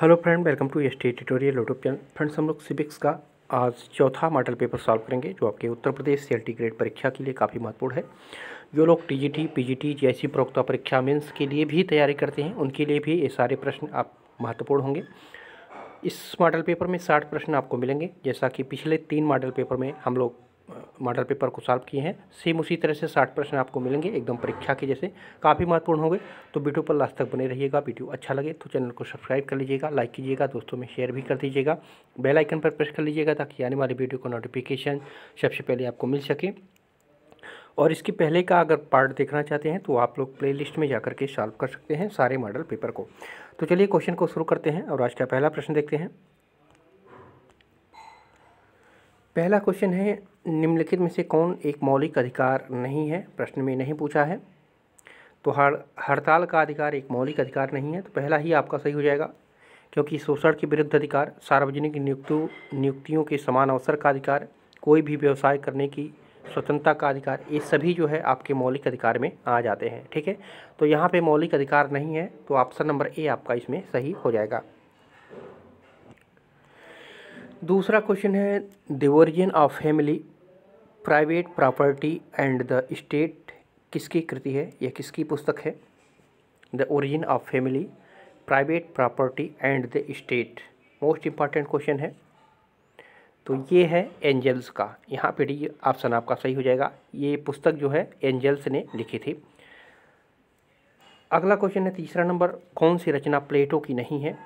hello friend welcome to S T tutorial YouTube channel friends हम लोग civics का आज चौथा मॉडल पेपर सॉल्व करेंगे जो आपके उत्तर प्रदेश सी ग्रेड परीक्षा के लिए काफ़ी महत्वपूर्ण है जो लोग T G T P G T जैसी प्रोक्ता परीक्षा मीन्स के लिए भी तैयारी करते हैं उनके लिए भी ये सारे प्रश्न आप महत्वपूर्ण होंगे इस मॉडल पेपर में साठ प्रश्न आपको मिलेंगे जैसा कि पिछले तीन मॉडल पेपर में हम लोग मॉडल पेपर को सॉल्व किए हैं सेम उसी तरह से साठ प्रश्न आपको मिलेंगे एकदम परीक्षा के जैसे काफ़ी महत्वपूर्ण होंगे तो वीडियो पर लास्ट तक बने रहिएगा वीडियो अच्छा लगे तो चैनल को सब्सक्राइब कर लीजिएगा लाइक कीजिएगा दोस्तों में शेयर भी कर दीजिएगा बेल आइकन पर प्रेस कर लीजिएगा ताकि आने वाली वीडियो का नोटिफिकेशन सबसे पहले आपको मिल सके और इसके पहले का अगर पार्ट देखना चाहते हैं तो आप लोग लिस्ट में जाकर के सॉल्व कर सकते हैं सारे मॉडल पेपर को तो चलिए क्वेश्चन को शुरू करते हैं और आज का पहला प्रश्न देखते हैं पहला क्वेश्चन है निम्नलिखित में से कौन एक मौलिक अधिकार नहीं है प्रश्न में नहीं पूछा है तो हर हड़ताल का अधिकार एक मौलिक अधिकार नहीं है तो पहला ही आपका सही हो जाएगा क्योंकि शोषण के विरुद्ध अधिकार सार्वजनिक नियुक्तियों नियुक्तियों के समान अवसर का अधिकार कोई भी व्यवसाय करने की स्वतंत्रता का अधिकार ये सभी जो है आपके मौलिक अधिकार में आ जाते हैं ठीक है तो यहाँ पे मौलिक अधिकार नहीं है तो ऑप्शन नंबर ए आपका इसमें सही हो जाएगा दूसरा क्वेश्चन है diversion of family private property and the state किसकी कृति है या किसकी पुस्तक है the origin of family private property and the state most important question है तो ये है एंजल्स का यहाँ पे डी ऑप्शन आपका सही हो जाएगा ये पुस्तक जो है एंजल्स ने लिखी थी अगला क्वेश्चन है तीसरा नंबर कौन सी रचना प्लेटो की नहीं है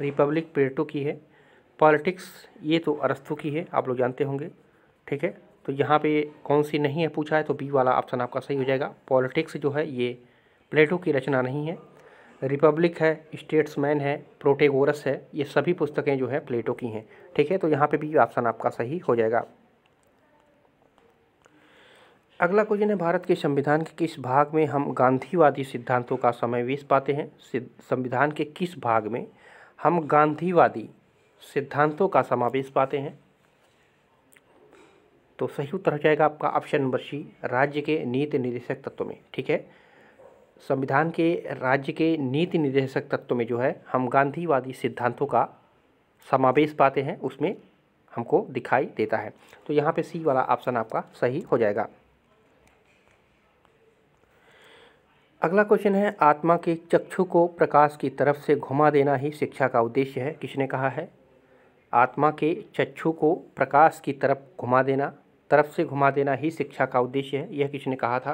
रिपब्लिक प्लेटो की है पॉलिटिक्स ये तो अरस्तु की है आप लोग जानते होंगे ठीक है तो यहाँ पे कौन सी नहीं है पूछा है तो बी वाला ऑप्शन आपका सही हो जाएगा पॉलिटिक्स जो है ये प्लेटो की रचना नहीं है रिपब्लिक है स्टेट्समैन है प्रोटेगोरस है ये सभी पुस्तकें जो है प्लेटो की हैं ठीक है तो यहाँ पे भी ऑप्शन आपका सही हो जाएगा अगला क्वेश्चन है भारत के संविधान के किस भाग में हम गांधीवादी सिद्धांतों का समावेश पाते हैं संविधान के किस भाग में हम गांधीवादी सिद्धांतों का समावेश पाते हैं तो सही उत्तर हो जाएगा आपका ऑप्शन नंबर सी राज्य के नीति निर्देशक तत्व में ठीक है संविधान के राज्य के नीति निर्देशक तत्व में जो है हम गांधीवादी सिद्धांतों का समावेश पाते हैं उसमें हमको दिखाई देता है तो यहाँ पे सी वाला ऑप्शन आपका सही हो जाएगा अगला क्वेश्चन है आत्मा के चक्षु को प्रकाश की तरफ से घुमा देना ही शिक्षा का उद्देश्य है किसने कहा है आत्मा के चक्षु को प्रकाश की तरफ घुमा देना तरफ से घुमा देना ही शिक्षा का उद्देश्य है यह किसी ने कहा था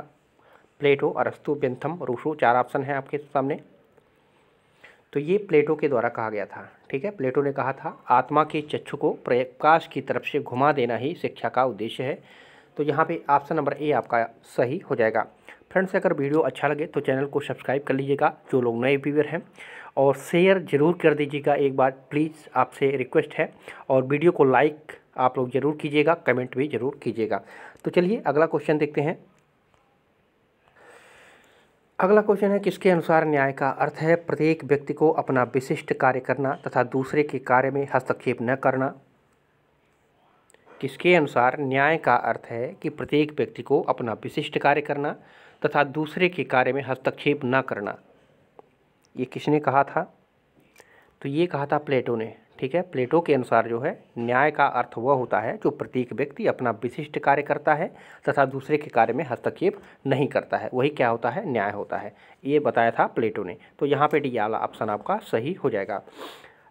प्लेटो अरस्तु बेंथम रूसो चार ऑप्शन है आपके सामने तो ये प्लेटो के द्वारा कहा गया था ठीक है प्लेटो ने कहा था आत्मा के चक्षु को प्रकाश की तरफ से घुमा देना ही शिक्षा का उद्देश्य है तो यहाँ पे ऑप्शन नंबर ए आपका सही हो जाएगा फ्रेंड्स अगर वीडियो अच्छा लगे तो चैनल को सब्सक्राइब कर लीजिएगा जो लोग नए व्यूवर हैं और शेयर ज़रूर कर दीजिएगा एक बार प्लीज़ आपसे रिक्वेस्ट है और वीडियो को लाइक आप लोग ज़रूर कीजिएगा कमेंट भी ज़रूर कीजिएगा तो चलिए अगला क्वेश्चन देखते हैं अगला क्वेश्चन है किसके अनुसार न्याय का अर्थ है प्रत्येक व्यक्ति को अपना विशिष्ट कार्य करना तथा दूसरे के कार्य में हस्तक्षेप न करना किसके अनुसार न्याय का अर्थ है कि प्रत्येक व्यक्ति को अपना विशिष्ट कार्य करना तथा दूसरे के कार्य में हस्तक्षेप न करना ये किसने कहा था तो ये कहा था प्लेटो ने ठीक है प्लेटो के अनुसार जो है न्याय का अर्थ वह होता है जो प्रत्येक व्यक्ति अपना विशिष्ट कार्य करता है तथा दूसरे के कार्य में हस्तक्षेप नहीं करता है वही क्या होता है न्याय होता है ये बताया था प्लेटो ने तो यहाँ पे डी आला ऑप्शन आपका सही हो जाएगा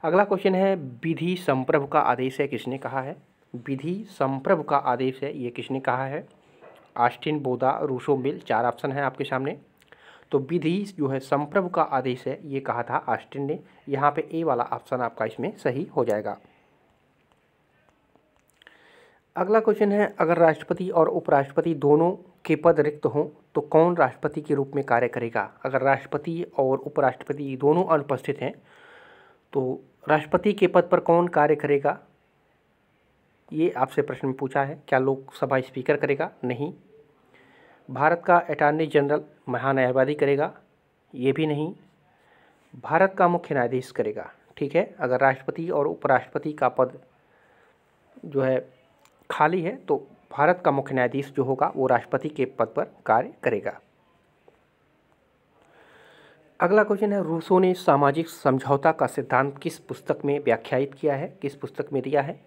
अगला क्वेश्चन है विधि संप्रभ का आदेश है किसने कहा है विधि संप्रभ का आदेश है ये किसने कहा है आस्टिन बोदा रूसो मिल चार ऑप्शन है आपके सामने तो विधि जो है संप्रभु का आदेश है ये कहा था आस्टिन ने यहाँ पे ए वाला ऑप्शन आपका इसमें सही हो जाएगा अगला क्वेश्चन है अगर राष्ट्रपति और उपराष्ट्रपति दोनों के पद रिक्त हों तो कौन राष्ट्रपति के रूप में कार्य करेगा अगर राष्ट्रपति और उपराष्ट्रपति दोनों अनुपस्थित हैं तो राष्ट्रपति के पद पर कौन कार्य करेगा ये आपसे प्रश्न पूछा है क्या लोकसभा स्पीकर करेगा नहीं भारत का अटॉर्नी जनरल महान्यायवादी करेगा ये भी नहीं भारत का मुख्य न्यायाधीश करेगा ठीक है अगर राष्ट्रपति और उपराष्ट्रपति का पद जो है खाली है तो भारत का मुख्य न्यायाधीश जो होगा वो राष्ट्रपति के पद पर कार्य करेगा अगला क्वेश्चन है रूसो ने सामाजिक समझौता का सिद्धांत किस पुस्तक में व्याख्यायित किया है किस पुस्तक में दिया है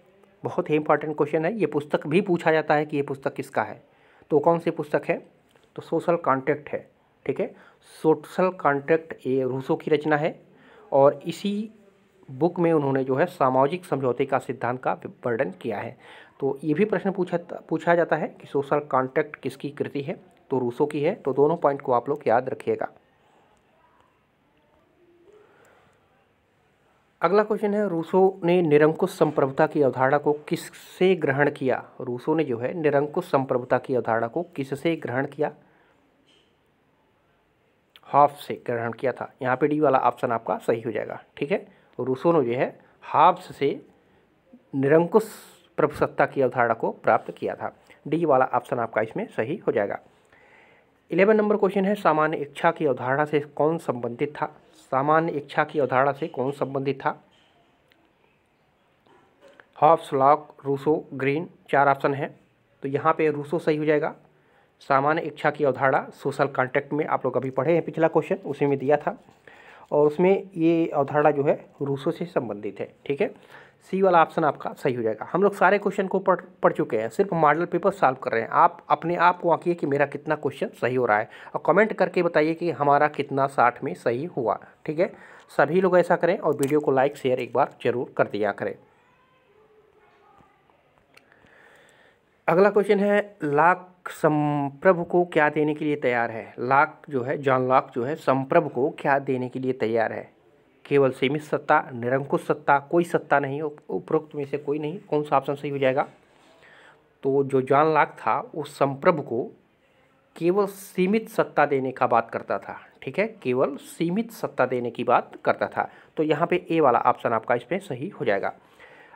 बहुत ही इंपॉर्टेंट क्वेश्चन है ये पुस्तक भी पूछा जाता है कि ये पुस्तक किसका है तो कौन सी पुस्तक है तो सोशल कॉन्ट्रैक्ट है ठीक है सोशल कॉन्ट्रैक्ट ये रूसो की रचना है और इसी बुक में उन्होंने जो है सामाजिक समझौते का सिद्धांत का वर्णन किया है तो ये भी प्रश्न पूछा पूछा जाता है कि सोशल कॉन्ट्रैक्ट किसकी कृति है तो रूसो की है तो दोनों पॉइंट को आप लोग याद रखिएगा अगला क्वेश्चन है रूसो ने निरंकुश संप्रभुता की अवधारणा को किससे ग्रहण किया रूसो ने जो है निरंकुश संप्रभुता की अवधारणा को किससे ग्रहण किया हाफ से ग्रहण किया था यहाँ पे डी वाला ऑप्शन आपका सही हो जाएगा ठीक है रूसो ने जो है हाफ से निरंकुश प्रभुसत्ता की अवधारणा को प्राप्त किया था डी वाला ऑप्शन आपका इसमें सही हो जाएगा इलेवन नंबर क्वेश्चन है सामान्य इच्छा की अवधारणा से कौन संबंधित था सामान्य इच्छा की अवधारणा से कौन संबंधित था हॉब्स लॉक रूसो ग्रीन चार ऑप्शन है तो यहाँ पे रूसो सही हो जाएगा सामान्य इच्छा की अवधारणा सोशल कॉन्टैक्ट में आप लोग अभी पढ़े हैं पिछला क्वेश्चन उसी में दिया था और उसमें ये अवधारणा जो है रूसो से संबंधित है ठीक है सी वाला ऑप्शन आपका सही हो जाएगा हम लोग सारे क्वेश्चन को पढ़ पढ़ चुके हैं सिर्फ मॉडल पेपर सॉल्व कर रहे हैं आप अपने आप को आंकिए कि मेरा कितना क्वेश्चन सही हो रहा है और कमेंट करके बताइए कि हमारा कितना साठ में सही हुआ ठीक है सभी लोग ऐसा करें और वीडियो को लाइक शेयर एक बार जरूर कर दिया करें अगला क्वेश्चन है लाख संप्रभु को क्या देने के लिए तैयार है लाख जो है जॉन लाख जो है संप्रभु को क्या देने के लिए तैयार है केवल सीमित सत्ता निरंकुश सत्ता कोई सत्ता नहीं उपरोक्त में से कोई नहीं कौन सा ऑप्शन सही हो जाएगा तो जो जॉन लाक था वो संप्रभ को केवल सीमित सत्ता देने का बात करता था ठीक है केवल सीमित सत्ता देने की बात करता था तो यहाँ पे ए वाला ऑप्शन आपका इसमें सही हो जाएगा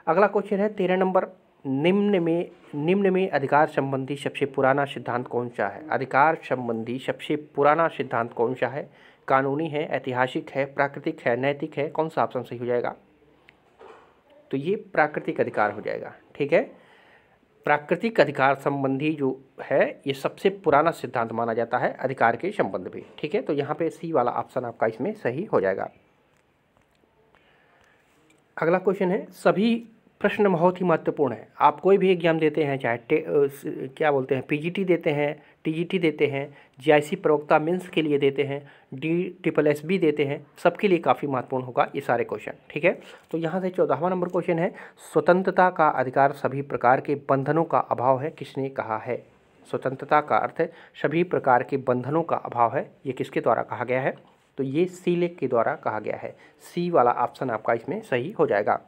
अगला क्वेश्चन है तेरह नंबर निम्न में निम्न में अधिकार संबंधी सबसे पुराना सिद्धांत कौन सा है अधिकार संबंधी सबसे पुराना सिद्धांत कौन सा है कानूनी है ऐतिहासिक है प्राकृतिक है नैतिक है कौन सा ऑप्शन सही हो जाएगा तो ये प्राकृतिक अधिकार हो जाएगा ठीक है प्राकृतिक अधिकार संबंधी जो है ये सबसे पुराना सिद्धांत माना जाता है अधिकार के संबंध में ठीक है तो यहाँ पे सी वाला ऑप्शन आपका इसमें सही हो जाएगा अगला क्वेश्चन है सभी प्रश्न बहुत ही महत्वपूर्ण है आप कोई भी एग्जाम देते हैं चाहे टे क्या बोलते हैं पीजीटी देते हैं टीजीटी देते हैं जीआईसी प्रवक्ता मीन्स के लिए देते हैं डी ट्रिपल एस बी देते हैं सबके लिए काफ़ी महत्वपूर्ण होगा ये सारे क्वेश्चन ठीक है तो यहाँ से चौदहवा नंबर क्वेश्चन है स्वतंत्रता का अधिकार सभी प्रकार के बंधनों का अभाव है किसने कहा है स्वतंत्रता का अर्थ है सभी प्रकार के बंधनों का अभाव है ये किसके द्वारा कहा गया है तो ये सी सीलेक के द्वारा कहा गया है सी वाला ऑप्शन आपका इसमें सही हो जाएगा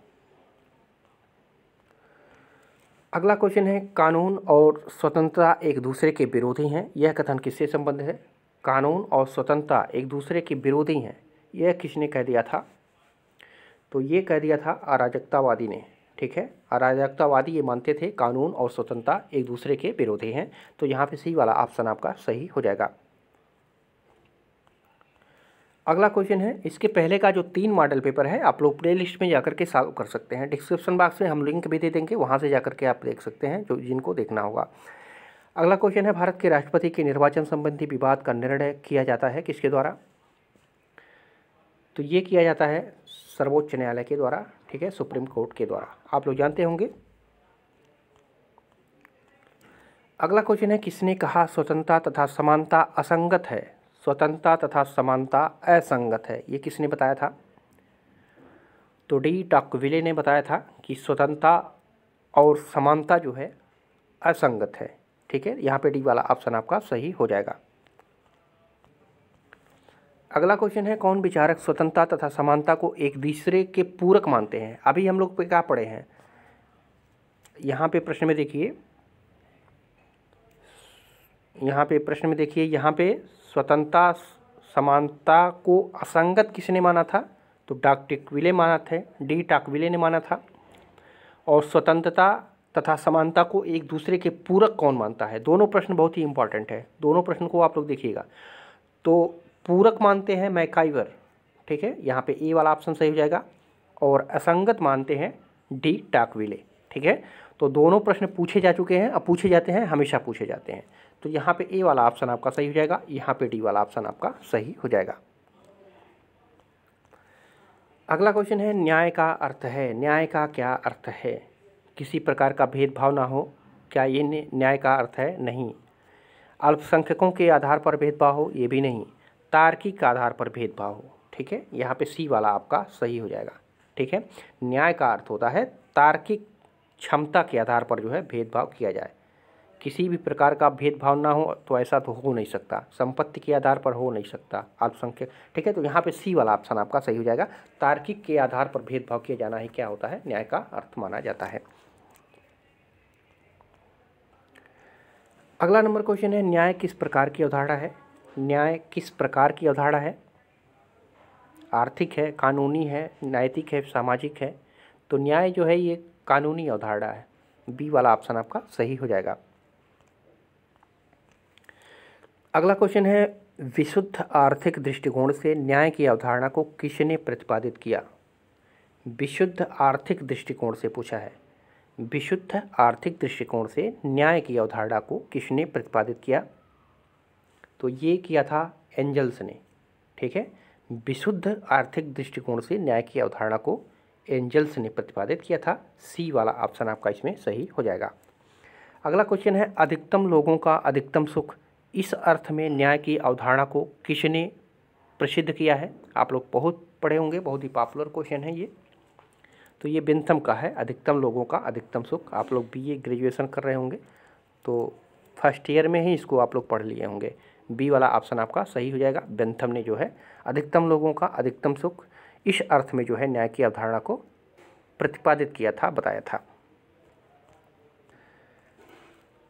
अगला क्वेश्चन है कानून और स्वतंत्रता एक दूसरे के विरोधी हैं यह कथन किससे संबंध है कानून और स्वतंत्रता एक दूसरे के विरोधी हैं यह किसने कह दिया था तो ये कह दिया था अराजकतावादी ने ठीक है अराजकतावादी ये मानते थे कानून और स्वतंत्रता एक दूसरे के विरोधी हैं तो यहाँ पे सही वाला ऑप्शन आपका सही हो जाएगा अगला क्वेश्चन है इसके पहले का जो तीन मॉडल पेपर है आप लोग प्ले लिस्ट में जाकर के सॉल्व कर सकते हैं डिस्क्रिप्शन बॉक्स में हम लिंक भी दे देंगे वहाँ से जाकर के आप देख सकते हैं जो जिनको देखना होगा अगला क्वेश्चन है भारत के राष्ट्रपति के निर्वाचन संबंधी विवाद का निर्णय किया जाता है किसके द्वारा तो ये किया जाता है सर्वोच्च न्यायालय के द्वारा ठीक है सुप्रीम कोर्ट के द्वारा आप लोग जानते होंगे अगला क्वेश्चन है किसने कहा स्वतंत्रता तथा समानता असंगत है स्वतंत्रता तथा समानता असंगत है ये किसने बताया था तो डी टाकविले ने बताया था कि स्वतंत्रता और समानता जो है असंगत है ठीक है यहाँ पे डी वाला ऑप्शन आपका सही हो जाएगा अगला क्वेश्चन है कौन विचारक स्वतंत्रता तथा समानता को एक दूसरे के पूरक मानते हैं अभी हम लोग पे क्या पढ़े हैं यहाँ पे प्रश्न में देखिए यहाँ पे प्रश्न में देखिए यहाँ पे स्वतंत्रता समानता को असंगत किसने माना था तो डाक टिकविले माना थे डी टाकविले ने माना था और स्वतंत्रता तथा समानता को एक दूसरे के पूरक कौन मानता है दोनों प्रश्न बहुत ही इंपॉर्टेंट है दोनों प्रश्न को आप लोग देखिएगा तो पूरक मानते हैं मैकाइवर ठीक है यहाँ पे ए वाला ऑप्शन सही हो जाएगा और असंगत मानते हैं डी टाकविले ठीक है तो दोनों प्रश्न पूछे जा चुके हैं अब पूछे जाते हैं हमेशा पूछे जाते हैं तो यहाँ पे ए वाला ऑप्शन आपका सही हो जाएगा यहाँ पे डी वाला ऑप्शन आपका सही हो जाएगा अगला क्वेश्चन है न्याय का अर्थ है न्याय का क्या अर्थ है किसी प्रकार का भेदभाव ना हो क्या ये न्याय का अर्थ है नहीं अल्पसंख्यकों के आधार पर भेदभाव हो ये भी नहीं तार्किक आधार पर भेदभाव हो ठीक है यहाँ पे सी वाला आपका सही हो जाएगा ठीक है न्याय का अर्थ होता है तार्किक क्षमता के आधार पर जो है भेदभाव किया जाए किसी भी प्रकार का भेदभाव ना हो तो ऐसा तो हो नहीं सकता संपत्ति के आधार पर हो नहीं सकता अल्पसंख्यक ठीक है तो यहाँ पे सी वाला ऑप्शन आपका सही हो जाएगा तार्किक के आधार पर भेदभाव किया जाना ही क्या होता है न्याय का अर्थ माना जाता है अगला नंबर क्वेश्चन है न्याय किस प्रकार की अवधारणा है न्याय किस प्रकार की अवधारणा है आर्थिक है कानूनी है नैतिक है सामाजिक है तो न्याय जो है ये कानूनी अवधारणा है बी वाला ऑप्शन आपका सही हो जाएगा अगला क्वेश्चन है विशुद्ध आर्थिक दृष्टिकोण से न्याय की अवधारणा को किसने प्रतिपादित किया विशुद्ध आर्थिक दृष्टिकोण से पूछा है विशुद्ध आर्थिक दृष्टिकोण से न्याय की अवधारणा को किसने प्रतिपादित किया तो ये किया था एंजल्स ने ठीक है विशुद्ध आर्थिक दृष्टिकोण से न्याय की अवधारणा को एंजल्स ने प्रतिपादित किया था सी वाला ऑप्शन आपका इसमें सही हो जाएगा अगला क्वेश्चन है अधिकतम लोगों का अधिकतम सुख इस अर्थ में न्याय की अवधारणा को किसने प्रसिद्ध किया है आप लोग बहुत पढ़े होंगे बहुत ही पॉपुलर क्वेश्चन है ये तो ये बिंथम का है अधिकतम लोगों का अधिकतम सुख आप लोग बीए ग्रेजुएशन कर रहे होंगे तो फर्स्ट ईयर में ही इसको आप लोग पढ़ लिए होंगे बी वाला ऑप्शन आपका सही हो जाएगा बेंथम ने जो है अधिकतम लोगों का अधिकतम सुख इस अर्थ में जो है न्याय की अवधारणा को प्रतिपादित किया था बताया था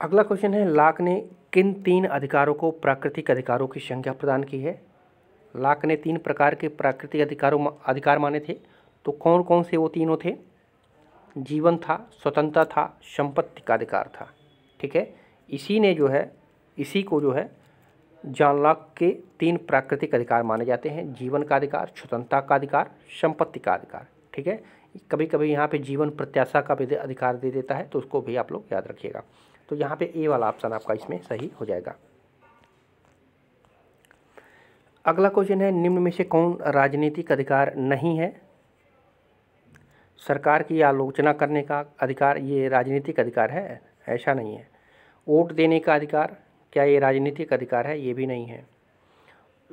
अगला क्वेश्चन है लाक ने किन तीन अधिकारों को प्राकृतिक अधिकारों की संज्ञा प्रदान की है लाक ने तीन प्रकार के प्राकृतिक अधिकारों अधिकार माने थे तो कौन कौन से वो तीनों थे जीवन था स्वतंत्रता था संपत्ति का अधिकार था ठीक है इसी ने जो है इसी को जो है जॉन लॉक के तीन प्राकृतिक अधिकार माने जाते हैं जीवन का अधिकार स्वतंत्रता का अधिकार संपत्ति का अधिकार ठीक है कभी कभी यहाँ पे जीवन प्रत्याशा का भी अधिकार दे देता है तो उसको भी आप लोग याद रखिएगा तो यहाँ पे ए वाला ऑप्शन आपका इसमें सही हो जाएगा अगला क्वेश्चन है निम्न में से कौन राजनीतिक अधिकार नहीं है सरकार की आलोचना करने का अधिकार ये राजनीतिक अधिकार है ऐसा नहीं है वोट देने का अधिकार क्या ये राजनीतिक अधिकार है ये भी नहीं है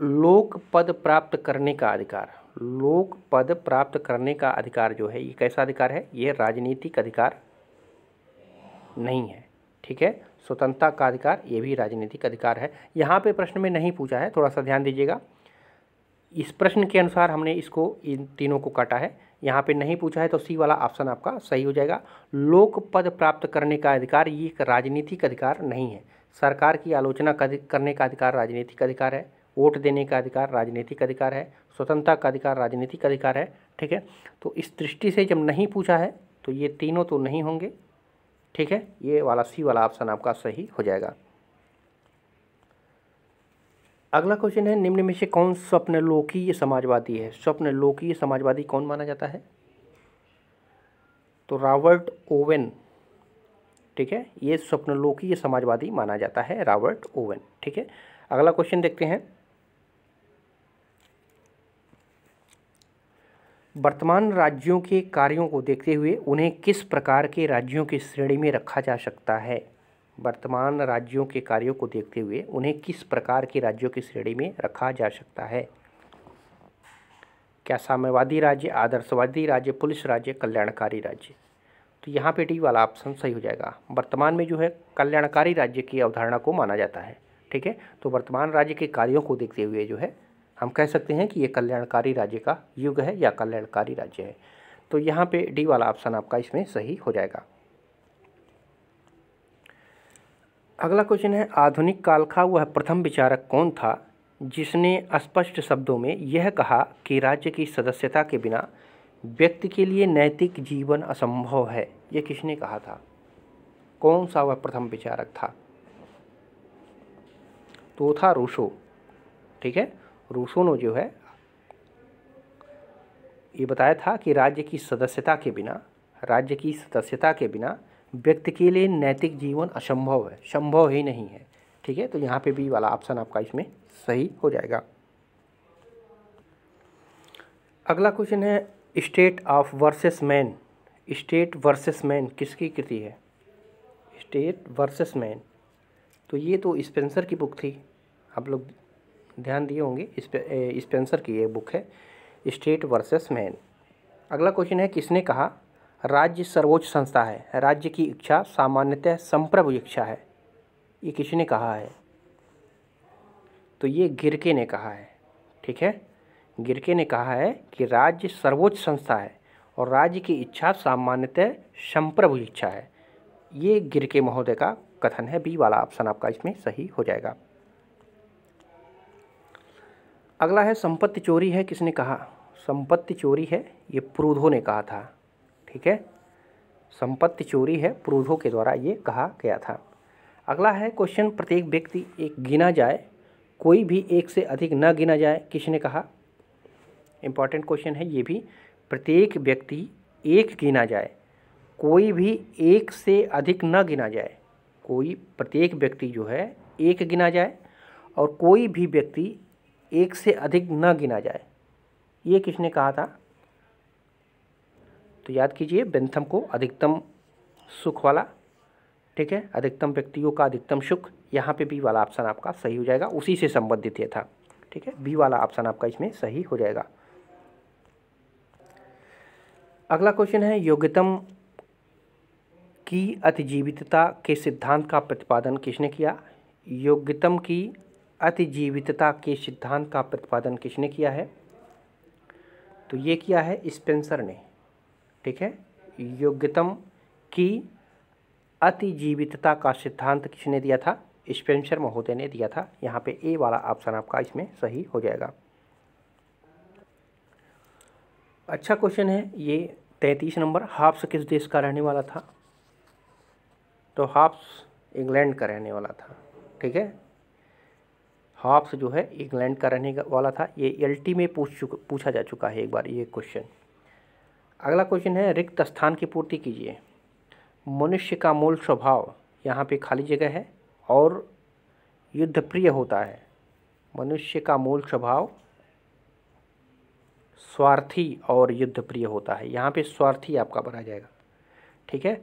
लोक पद प्राप्त करने का अधिकार लोक पद प्राप्त करने का अधिकार जो है ये कैसा अधिकार है ये राजनीतिक अधिकार नहीं है ठीक है स्वतंत्रता का अधिकार ये भी राजनीतिक अधिकार है यहाँ पे प्रश्न में नहीं पूछा है थोड़ा सा ध्यान दीजिएगा इस प्रश्न के अनुसार हमने इसको इन तीनों को काटा है यहाँ पे नहीं पूछा है तो सी वाला ऑप्शन आपका सही हो जाएगा लोक पद प्राप्त करने का अधिकार ये एक राजनीतिक अधिकार नहीं है सरकार की आलोचना करने का अधिकार राजनीतिक अधिकार है वोट देने का अधिकार राजनीतिक अधिकार है स्वतंत्रता का अधिकार राजनीतिक अधिकार है ठीक है तो इस दृष्टि से जब नहीं पूछा है तो ये तीनों तो नहीं होंगे ठीक है ये वाला सी वाला ऑप्शन आपका सही हो जाएगा अगला क्वेश्चन है निम्न में से कौन स्वप्नलोकीय समाजवादी है स्वप्न लोकीय समाजवादी कौन माना जाता है तो रॉबर्ट ओवेन ठीक है ये स्वप्नलोकीय समाजवादी माना जाता है रॉबर्ट ओवेन ठीक है अगला क्वेश्चन देखते हैं वर्तमान राज्यों के कार्यों को देखते हुए उन्हें किस प्रकार के राज्यों की श्रेणी में रखा जा सकता है वर्तमान राज्यों के कार्यों को देखते हुए उन्हें किस प्रकार के राज्यों की श्रेणी में रखा जा सकता है क्या साम्यवादी राज्य आदर्शवादी राज्य पुलिस राज्य कल्याणकारी राज्य तो यहाँ पे डी वाला ऑप्शन सही हो जाएगा वर्तमान में जो है कल्याणकारी राज्य की अवधारणा को माना जाता है ठीक है तो वर्तमान राज्य के कार्यों को देखते हुए जो है हम कह सकते हैं कि ये कल्याणकारी राज्य का युग है या कल्याणकारी राज्य है तो यहाँ पे डी वाला ऑप्शन आपका इसमें सही हो जाएगा अगला क्वेश्चन है आधुनिक काल का वह प्रथम विचारक कौन था जिसने स्पष्ट शब्दों में यह कहा कि राज्य की सदस्यता के बिना व्यक्ति के लिए नैतिक जीवन असंभव है यह किसने कहा था कौन सा वह प्रथम विचारक था तो था रूसो ठीक है रूसो जो है ये बताया था कि राज्य की सदस्यता के बिना राज्य की सदस्यता के बिना व्यक्ति के लिए नैतिक जीवन असंभव है संभव ही नहीं है ठीक है तो यहाँ पे भी वाला ऑप्शन आपका इसमें सही हो जाएगा अगला क्वेश्चन है state of versus man state versus man किसकी कृति है स्टेट वर्सेस मैन तो ये तो स्पेंसर की बुक थी आप लोग ध्यान दिए होंगे स्पेंसर की एक बुक है स्टेट वर्सेस मैन अगला क्वेश्चन है किसने कहा राज्य सर्वोच्च संस्था है राज्य की इच्छा सामान्यतः संप्रभु इच्छा है ये किसने कहा है तो ये गिरके ने कहा है ठीक है गिरके ने कहा है कि राज्य सर्वोच्च संस्था है और राज्य की इच्छा सामान्यतः संप्रभु इच्छा है ये गिरके महोदय का कथन है बी वाला ऑप्शन आपका इसमें सही हो जाएगा अगला है संपत्ति चोरी है किसने कहा संपत्ति चोरी है ये प्रोधो ने कहा था ठीक है संपत्ति चोरी है प्रोधो के द्वारा ये कहा गया था अगला है क्वेश्चन प्रत्येक व्यक्ति एक गिना जाए कोई भी एक से अधिक न गिना जाए किसने कहा इम्पॉर्टेंट क्वेश्चन है ये भी प्रत्येक व्यक्ति एक गिना जाए कोई भी एक से अधिक न गिना जाए कोई प्रत्येक व्यक्ति जो है एक गिना जाए और कोई भी व्यक्ति एक से अधिक न गिना जाए ये किसने कहा था तो याद कीजिए बेंथम को अधिकतम सुख वाला ठीक है अधिकतम व्यक्तियों का अधिकतम सुख यहाँ पे बी वाला ऑप्शन आपका सही हो जाएगा उसी से संबंधित यह था ठीक है बी वाला ऑप्शन आपका इसमें सही हो जाएगा अगला क्वेश्चन है योग्यतम की अतिजीवितता के सिद्धांत का प्रतिपादन किसने किया योग्यतम की अतिजीवितता के सिद्धांत का प्रतिपादन किसने किया है तो ये किया है स्पेंसर ने ठीक है योग्यतम की अतिजीवितता का सिद्धांत किसने दिया था स्पेंसर महोदय ने दिया था यहाँ पे ए वाला ऑप्शन आपका इसमें सही हो जाएगा अच्छा क्वेश्चन है ये तैंतीस नंबर हाफ्स किस देश का रहने वाला था तो हाफ्स इंग्लैंड का रहने वाला था ठीक है हाफ्स जो है इंग्लैंड का रहने वाला था ये एल में पूछ चुका पूछा जा चुका है एक बार ये क्वेश्चन अगला क्वेश्चन है रिक्त स्थान की पूर्ति कीजिए मनुष्य का मूल स्वभाव यहाँ पे खाली जगह है और युद्धप्रिय होता है मनुष्य का मूल स्वभाव स्वार्थी और युद्धप्रिय होता है यहाँ पे स्वार्थी आपका बना जाएगा ठीक है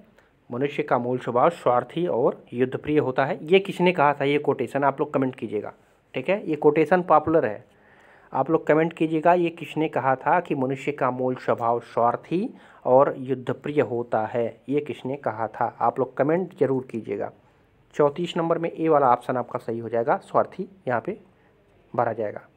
मनुष्य का मूल स्वभाव स्वार्थी और युद्धप्रिय होता है ये किसने कहा था ये कोटेशन आप लोग कमेंट कीजिएगा ठीक है ये कोटेशन पॉपुलर है आप लोग कमेंट कीजिएगा ये किसने कहा था कि मनुष्य का मूल स्वभाव स्वार्थी और युद्धप्रिय होता है ये किसने कहा था आप लोग कमेंट जरूर कीजिएगा चौंतीस नंबर में ए वाला ऑप्शन आपका सही हो जाएगा स्वार्थी यहाँ पे भरा जाएगा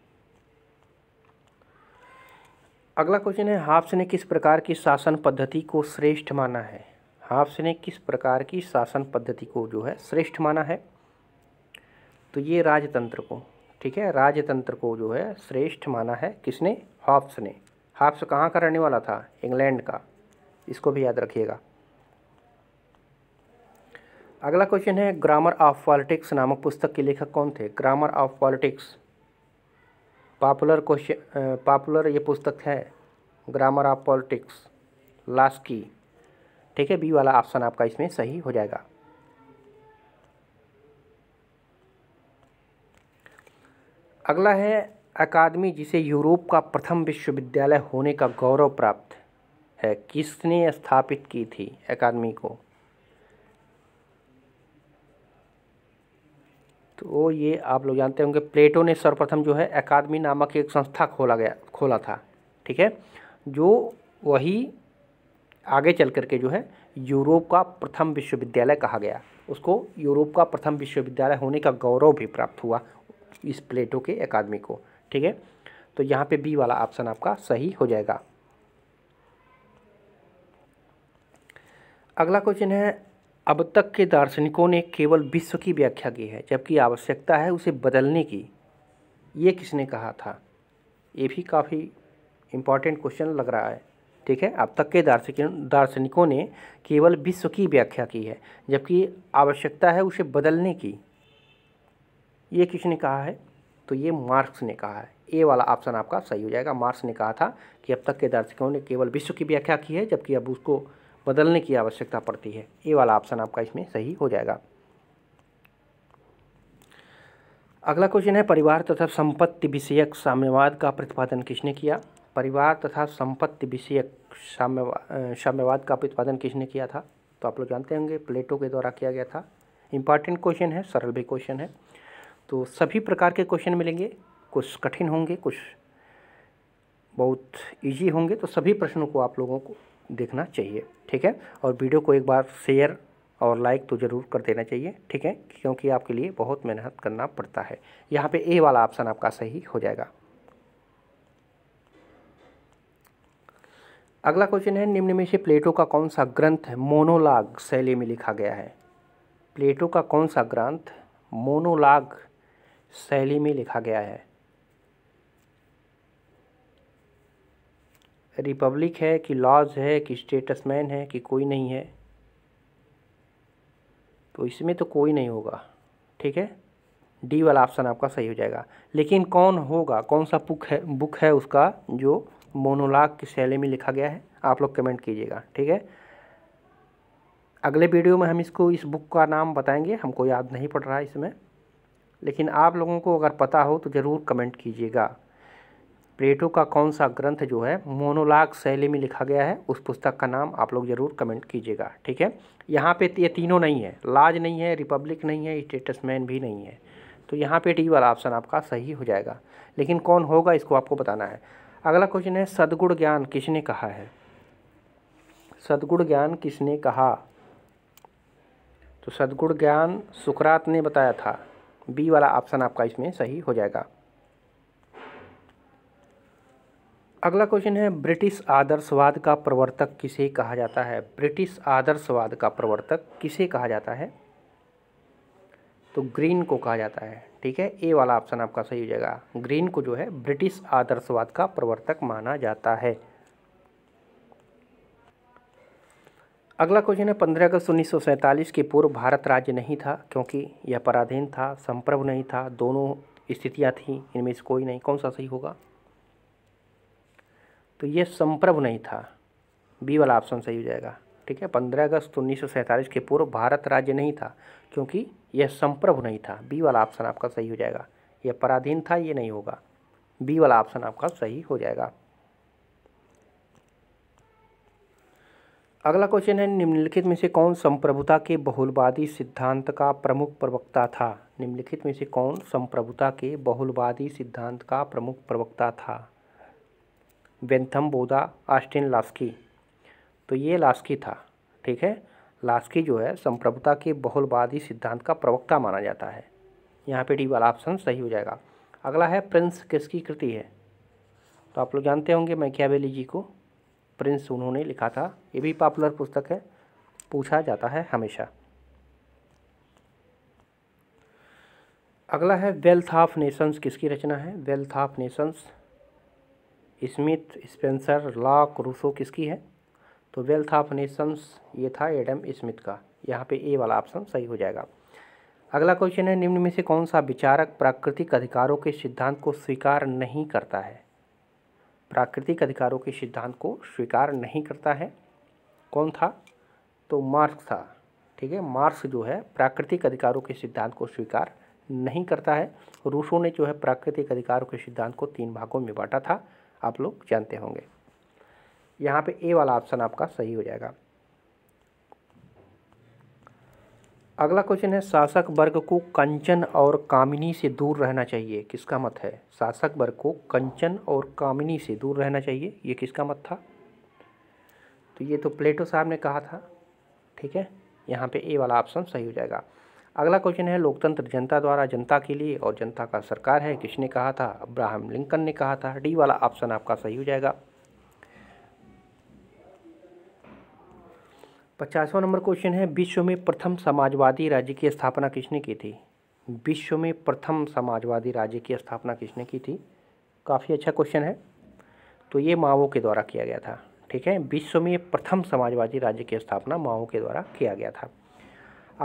अगला क्वेश्चन है हाफ्स ने किस प्रकार की शासन पद्धति को श्रेष्ठ माना है हाफ्स ने किस प्रकार की शासन पद्धति को जो है श्रेष्ठ माना है तो ये राजतंत्र को ठीक है राजतंत्र को जो है श्रेष्ठ माना है किसने हॉप्स ने हॉब्स कहाँ का रहने वाला था इंग्लैंड का इसको भी याद रखिएगा अगला क्वेश्चन है ग्रामर ऑफ पॉलिटिक्स नामक पुस्तक के लेखक कौन थे grammar of politics popular question popular ये पुस्तक है ग्रामर ऑफ पॉलिटिक्स लास्की ठीक है बी वाला ऑप्शन आपका इसमें सही हो जाएगा अगला है अकादमी जिसे यूरोप का प्रथम विश्वविद्यालय होने का गौरव प्राप्त है किसने स्थापित की थी अकादमी को तो ये आप लोग जानते होंगे प्लेटो ने सर्वप्रथम जो है अकादमी नामक एक संस्था खोला गया खोला था ठीक है जो वही आगे चल करके जो है यूरोप का प्रथम विश्वविद्यालय कहा गया उसको यूरोप का प्रथम विश्वविद्यालय होने का गौरव भी प्राप्त हुआ इस प्लेटो के अकादमी को ठीक है तो यहाँ पे बी वाला ऑप्शन आपका सही हो जाएगा अगला क्वेश्चन है अब तक के दार्शनिकों ने केवल विश्व की व्याख्या की है जबकि आवश्यकता है उसे बदलने की ये किसने कहा था ये भी काफ़ी इम्पॉर्टेंट क्वेश्चन लग रहा है ठीक है अब तक के दार्शनिक दार्शनिकों ने केवल विश्व की व्याख्या की है जबकि आवश्यकता है उसे बदलने की ये किसने कहा है तो ये मार्क्स ने कहा है ए वाला ऑप्शन आपका सही हो जाएगा मार्क्स ने कहा था कि अब तक के दर्शकों ने केवल विश्व की व्याख्या की है जबकि अब उसको बदलने की आवश्यकता पड़ती है ए वाला ऑप्शन आपका इसमें सही हो जाएगा अगला क्वेश्चन है परिवार तथा संपत्ति विषयक साम्यवाद का प्रतिपादन किसने किया परिवार तथा संपत्ति विषयक साम्यवाद साम्यवाद का प्रतिपादन किसने किया था तो आप लोग जानते होंगे प्लेटो के द्वारा किया गया था इंपॉर्टेंट क्वेश्चन है सरल भी क्वेश्चन है तो सभी प्रकार के क्वेश्चन मिलेंगे कुछ कठिन होंगे कुछ बहुत इजी होंगे तो सभी प्रश्नों को आप लोगों को देखना चाहिए ठीक है और वीडियो को एक बार शेयर और लाइक तो ज़रूर कर देना चाहिए ठीक है क्योंकि आपके लिए बहुत मेहनत करना पड़ता है यहाँ पे ए वाला ऑप्शन आपका सही हो जाएगा अगला क्वेश्चन है निम्न में से प्लेटो का कौन सा ग्रंथ मोनोलाग शैली में लिखा गया है प्लेटो का कौन सा ग्रंथ मोनोलाग शैली में लिखा गया है रिपब्लिक है कि लॉज है कि स्टेटसमैन है कि कोई नहीं है तो इसमें तो कोई नहीं होगा ठीक है डी वाला ऑप्शन आपका सही हो जाएगा लेकिन कौन होगा कौन सा बुक है बुक है उसका जो मोनोलाग की शैली में लिखा गया है आप लोग कमेंट कीजिएगा ठीक है अगले वीडियो में हम इसको इस बुक का नाम बताएंगे हमको याद नहीं पड़ रहा है इसमें लेकिन आप लोगों को अगर पता हो तो ज़रूर कमेंट कीजिएगा प्लेटो का कौन सा ग्रंथ जो है मोनोलाग शैली में लिखा गया है उस पुस्तक का नाम आप लोग ज़रूर कमेंट कीजिएगा ठीक है यहाँ पे ये तीनों नहीं है लाज नहीं है रिपब्लिक नहीं है स्टेटसमैन भी नहीं है तो यहाँ पे डी वाला ऑप्शन आपका सही हो जाएगा लेकिन कौन होगा इसको आपको बताना है अगला क्वेश्चन है सदगुण ज्ञान किसने कहा है सदगुण ज्ञान किसने कहा तो सदगुण ज्ञान सुकरात ने बताया था बी वाला ऑप्शन आपका इसमें सही हो जाएगा अगला क्वेश्चन है ब्रिटिश आदर्शवाद का प्रवर्तक किसे कहा जाता है ब्रिटिश आदर्शवाद का प्रवर्तक किसे कहा जाता है तो ग्रीन को कहा जाता है ठीक है ए वाला ऑप्शन आपका सही हो जाएगा ग्रीन को जो है ब्रिटिश आदर्शवाद का प्रवर्तक माना जाता है अगला क्वेश्चन है पंद्रह अगस्त उन्नीस के पूर्व भारत राज्य नहीं था क्योंकि यह पराधीन था संप्रभ नहीं था दोनों स्थितियाँ थीं इनमें से कोई नहीं कौन सा सही होगा तो यह संप्रभ नहीं था बी वाला ऑप्शन सही हो जाएगा ठीक है पंद्रह अगस्त उन्नीस के पूर्व भारत राज्य नहीं था क्योंकि यह संप्रभ नहीं था बी वाला ऑप्शन आपका सही हो जाएगा यह पराधीन था ये नहीं होगा बी वाला ऑप्शन आपका सही हो जाएगा अगला क्वेश्चन है निम्नलिखित में से कौन संप्रभुता के बहुलवादी सिद्धांत का प्रमुख प्रवक्ता था निम्नलिखित में से कौन संप्रभुता के बहुलवादी सिद्धांत का प्रमुख प्रवक्ता था वेंथम बोधा आस्टिन लास्की तो ये लास्की था ठीक है लास्की जो है संप्रभुता के बहुलवादी सिद्धांत का प्रवक्ता माना जाता है यहाँ पे डी वाला ऑप्शन सही हो जाएगा अगला है प्रिंस किसकी कृति है तो आप लोग जानते होंगे मैं बेली जी को प्रिंस उन्होंने लिखा था ये भी पॉपुलर पुस्तक है पूछा जाता है हमेशा अगला है वेल्थ ऑफ नेशंस किसकी रचना है wealth of nations Smith Spencer Locke Rousseau किसकी है तो वेल्थ ऑफ नेशंस ये था एडम स्मिथ का यहाँ पे ए वाला ऑप्शन सही हो जाएगा अगला क्वेश्चन है निम्न में से कौन सा विचारक प्राकृतिक अधिकारों के सिद्धांत को स्वीकार नहीं करता है प्राकृतिक अधिकारों के सिद्धांत को स्वीकार नहीं करता है कौन था तो मार्क्स था ठीक है मार्क्स जो है प्राकृतिक अधिकारों के सिद्धांत को स्वीकार नहीं करता है रूसों ने जो है प्राकृतिक अधिकारों के सिद्धांत को तीन भागों में बांटा था आप लोग जानते होंगे यहाँ पे ए वाला ऑप्शन आपका सही हो जाएगा अगला क्वेश्चन है शासक वर्ग को कंचन और कामिनी से दूर रहना चाहिए किसका मत है शासक वर्ग को कंचन और कामिनी से दूर रहना चाहिए ये किसका मत था तो ये तो प्लेटो साहब ने कहा था ठीक है यहाँ पे ए वाला ऑप्शन सही हो जाएगा अगला क्वेश्चन है लोकतंत्र जनता द्वारा जनता के लिए और जनता का सरकार है किसने कहा था अब्राहम लिंकन ने कहा था डी वाला ऑप्शन आपका सही हो जाएगा पचासवा नंबर क्वेश्चन है विश्व में प्रथम समाजवादी राज्य की स्थापना किसने की थी विश्व में प्रथम समाजवादी राज्य की स्थापना किसने की थी काफ़ी अच्छा क्वेश्चन है तो ये माओ के द्वारा किया गया था ठीक है विश्व में प्रथम समाजवादी राज्य की स्थापना माओ के द्वारा किया गया था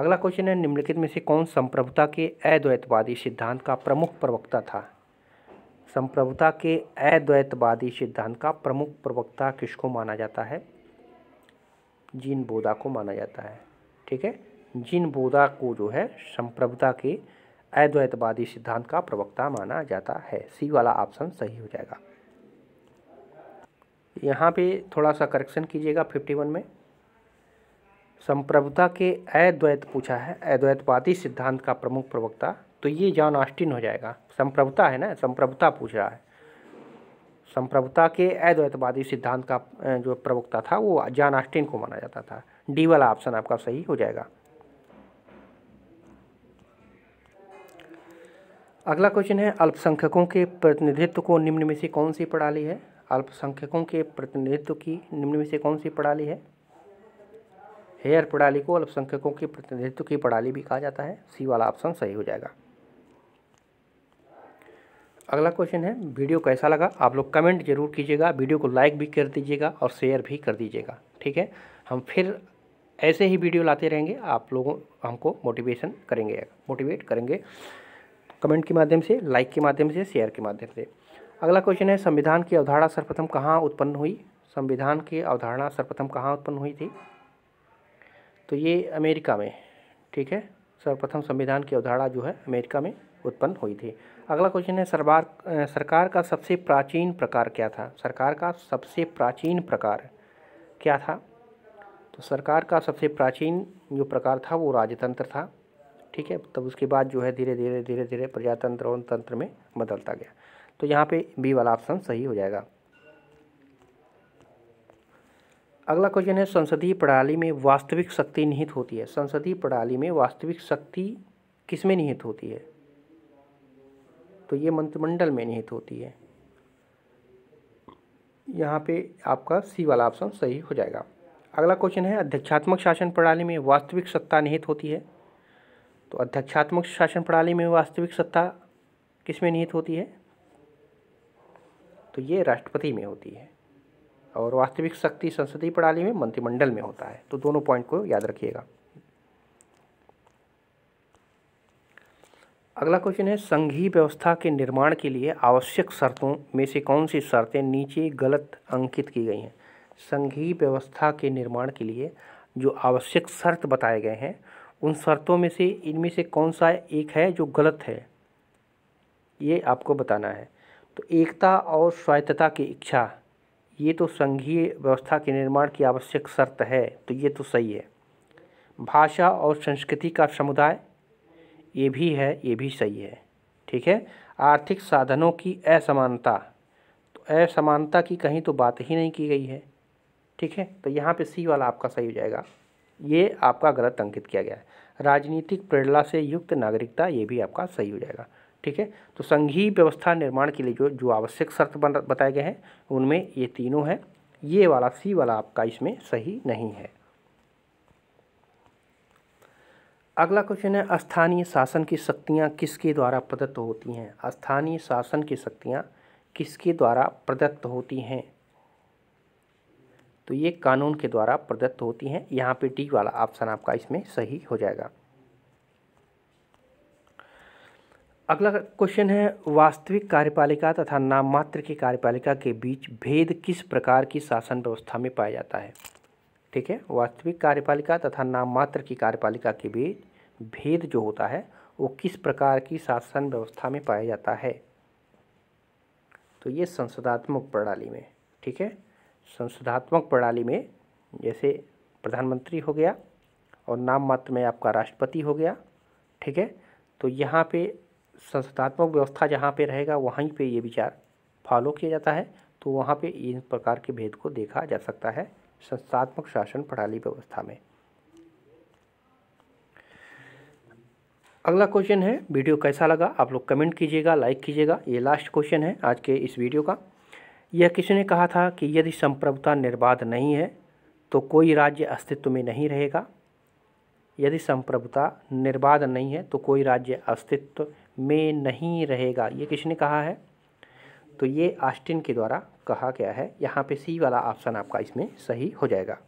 अगला क्वेश्चन है निम्नलिखित में से कौन संप्रभुता के अद्वैतवादी सिद्धांत का प्रमुख प्रवक्ता था संप्रभुता के अद्वैतवादी सिद्धांत का प्रमुख प्रवक्ता किसको माना जाता है जीन बोधा को माना जाता है ठीक है जीन बोधा को जो है संप्रभुता के अद्वैतवादी सिद्धांत का प्रवक्ता माना जाता है सी वाला ऑप्शन सही हो जाएगा यहाँ पे थोड़ा सा करेक्शन कीजिएगा फिफ्टी वन में संप्रभुता के अद्वैत पूछा है अद्वैतवादी सिद्धांत का प्रमुख प्रवक्ता तो ये जॉन ऑस्टिन हो जाएगा संप्रभुता है ना संप्रभुता पूछ रहा है संप्रभुता के अद्वैतवादी सिद्धांत का जो प्रवक्ता था वो जान आस्टिन को माना जाता था डी वाला ऑप्शन आपका सही हो जाएगा अगला क्वेश्चन है अल्पसंख्यकों के प्रतिनिधित्व को निम्न में से कौन सी प्रणाली है अल्पसंख्यकों के प्रतिनिधित्व की निम्न में से कौन सी प्रणाली है हेयर प्रणाली को अल्पसंख्यकों के प्रतिनिधित्व की प्रणाली भी कहा जाता है सी वाला ऑप्शन सही हो जाएगा अगला क्वेश्चन है वीडियो कैसा लगा आप लोग कमेंट जरूर कीजिएगा वीडियो को लाइक भी कर दीजिएगा और शेयर भी कर दीजिएगा ठीक है हम फिर ऐसे ही वीडियो लाते रहेंगे आप लोगों हमको मोटिवेशन करेंगे मोटिवेट करेंगे कमेंट के माध्यम से लाइक के माध्यम से शेयर के माध्यम से अगला क्वेश्चन है संविधान की अवधारणा सर्वप्रथम कहाँ उत्पन्न हुई संविधान की अवधारणा सर्वप्रथम कहाँ उत्पन्न हुई थी तो ये अमेरिका में ठीक है सर्वप्रथम संविधान की अवधारणा जो है अमेरिका में उत्पन्न हुई थी अगला क्वेश्चन है सरबार सरकार का सबसे प्राचीन प्रकार क्या था सरकार का सबसे प्राचीन प्रकार क्या था तो सरकार का सबसे प्राचीन जो प्रकार था वो राजतंत्र था ठीक है तब उसके बाद जो है धीरे धीरे धीरे धीरे प्रजातंत्र और तंत्र में बदलता गया तो यहाँ पे बी वाला ऑप्शन सही हो जाएगा अगला क्वेश्चन है संसदीय प्रणाली में वास्तविक शक्ति निहित होती है संसदीय प्रणाली में वास्तविक शक्ति किस में निहित होती है तो ये मंत्रिमंडल में निहित होती है यहाँ पे आपका सी वाला ऑप्शन सही हो जाएगा अगला क्वेश्चन है अध्यक्षात्मक शासन प्रणाली में वास्तविक सत्ता निहित होती है तो अध्यक्षात्मक शासन प्रणाली में वास्तविक सत्ता किस में निहित होती है तो ये राष्ट्रपति में होती है और वास्तविक शक्ति संसदीय प्रणाली में मंत्रिमंडल में होता है तो दोनों पॉइंट को याद रखिएगा अगला क्वेश्चन है संघीय व्यवस्था के निर्माण के लिए आवश्यक शर्तों में से कौन सी शर्तें नीचे गलत अंकित की गई हैं संघीय व्यवस्था के निर्माण के लिए जो आवश्यक शर्त बताए गए हैं उन शर्तों में से इनमें से कौन सा एक है जो गलत है ये आपको बताना है तो एकता और स्वायत्तता की इच्छा ये तो संघीय व्यवस्था के निर्माण की आवश्यक शर्त है तो ये तो सही है भाषा और संस्कृति का समुदाय ये भी है ये भी सही है ठीक है आर्थिक साधनों की असमानता तो असमानता की कहीं तो बात ही नहीं की गई है ठीक है तो यहाँ पे सी वाला आपका सही हो जाएगा ये आपका गलत अंकित किया गया है राजनीतिक प्रेरणा से युक्त नागरिकता ये भी आपका सही हो जाएगा ठीक है तो संघीय व्यवस्था निर्माण के लिए जो जो आवश्यक शर्त बताए गए हैं उनमें ये तीनों हैं ये वाला सी वाला आपका इसमें सही नहीं है अगला क्वेश्चन है स्थानीय शासन की शक्तियाँ किसके द्वारा प्रदत्त होती हैं स्थानीय शासन की शक्तियाँ किसके द्वारा प्रदत्त होती हैं तो ये कानून के द्वारा प्रदत्त होती हैं यहाँ पे डी वाला ऑप्शन आपका इसमें सही हो जाएगा अगला क्वेश्चन है वास्तविक कार्यपालिका तथा नाममात्र की कार्यपालिका के बीच भेद किस प्रकार की शासन व्यवस्था में पाया जाता है ठीक है वास्तविक कार्यपालिका तथा नाममात्र की कार्यपालिका के बीच भेद जो होता है वो किस प्रकार की शासन व्यवस्था में पाया जाता है तो ये संसदात्मक प्रणाली में ठीक है संसदात्मक प्रणाली में जैसे प्रधानमंत्री हो गया और नाम मात्र में आपका राष्ट्रपति हो गया ठीक है तो यहाँ पे संसदात्मक व्यवस्था जहाँ पे रहेगा वहीं पे ये विचार फॉलो किया जाता है तो वहाँ पे इन प्रकार के भेद को देखा जा सकता है संस्थात्मक शासन प्रणाली व्यवस्था में अगला क्वेश्चन है वीडियो कैसा लगा आप लोग कमेंट कीजिएगा लाइक कीजिएगा ये लास्ट क्वेश्चन है आज के इस वीडियो का यह किसी ने कहा था कि यदि संप्रभुता निर्बाध नहीं है तो कोई राज्य अस्तित्व में नहीं रहेगा यदि संप्रभुता निर्बाध नहीं है तो कोई राज्य अस्तित्व में नहीं रहेगा ये किसने कहा है तो ये आस्टिन के द्वारा कहा गया है यहाँ पे सी वाला ऑप्शन आपका इसमें सही हो जाएगा